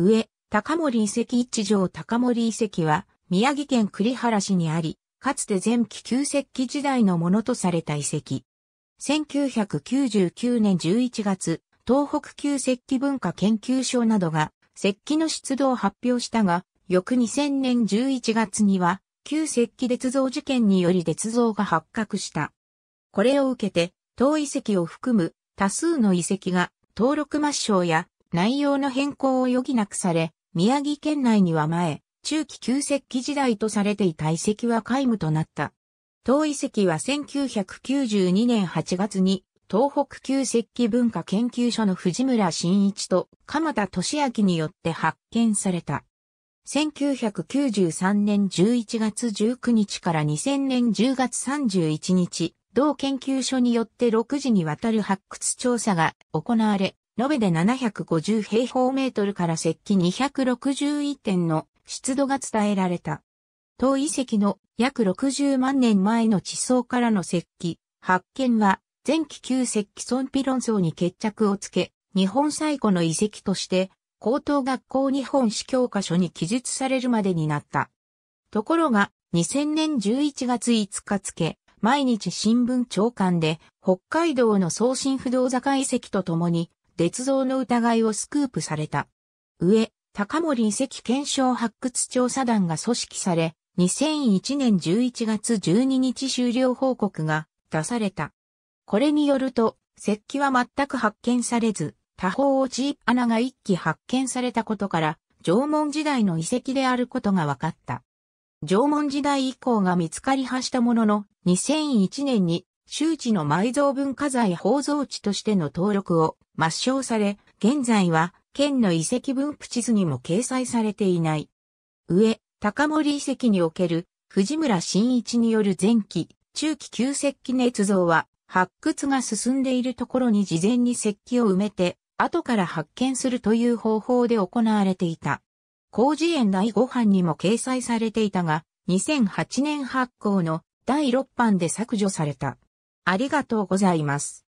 上、高森遺跡一条高森遺跡は、宮城県栗原市にあり、かつて前期旧石器時代のものとされた遺跡。1999年11月、東北旧石器文化研究所などが、石器の出土を発表したが、翌2000年11月には、旧石器鉄造事件により鉄造が発覚した。これを受けて、当遺跡を含む多数の遺跡が登録抹消や内容の変更を余儀なくされ、宮城県内には前、中期旧石器時代とされていた遺跡は皆無となった。当遺跡は1992年8月に、東北旧石器文化研究所の藤村新一と鎌田俊明によって発見された。1993年11月19日から2000年10月31日、同研究所によって6時にわたる発掘調査が行われ、延べで750平方メートルから石器261点の湿度が伝えられた。当遺跡の約60万年前の地層からの石器、発見は前期旧石器ンピロン層に決着をつけ、日本最古の遺跡として高等学校日本史教科書に記述されるまでになった。ところが、2000年11月5日付、毎日新聞長官で、北海道の送信不動坂遺跡とともに、鉄造の疑いをスクープされた。上、高森遺跡検証発掘調査団が組織され、2001年11月12日終了報告が出された。これによると、石器は全く発見されず、多方落ち穴が一気発見されたことから、縄文時代の遺跡であることが分かった。縄文時代以降が見つかりはしたものの、2001年に周知の埋蔵文化財宝蔵地としての登録を抹消され、現在は県の遺跡分布地図にも掲載されていない。上、高森遺跡における藤村新一による前期、中期旧石器捏造は発掘が進んでいるところに事前に石器を埋めて、後から発見するという方法で行われていた。広辞苑第5版にも掲載されていたが、2008年発行の第6版で削除された。ありがとうございます。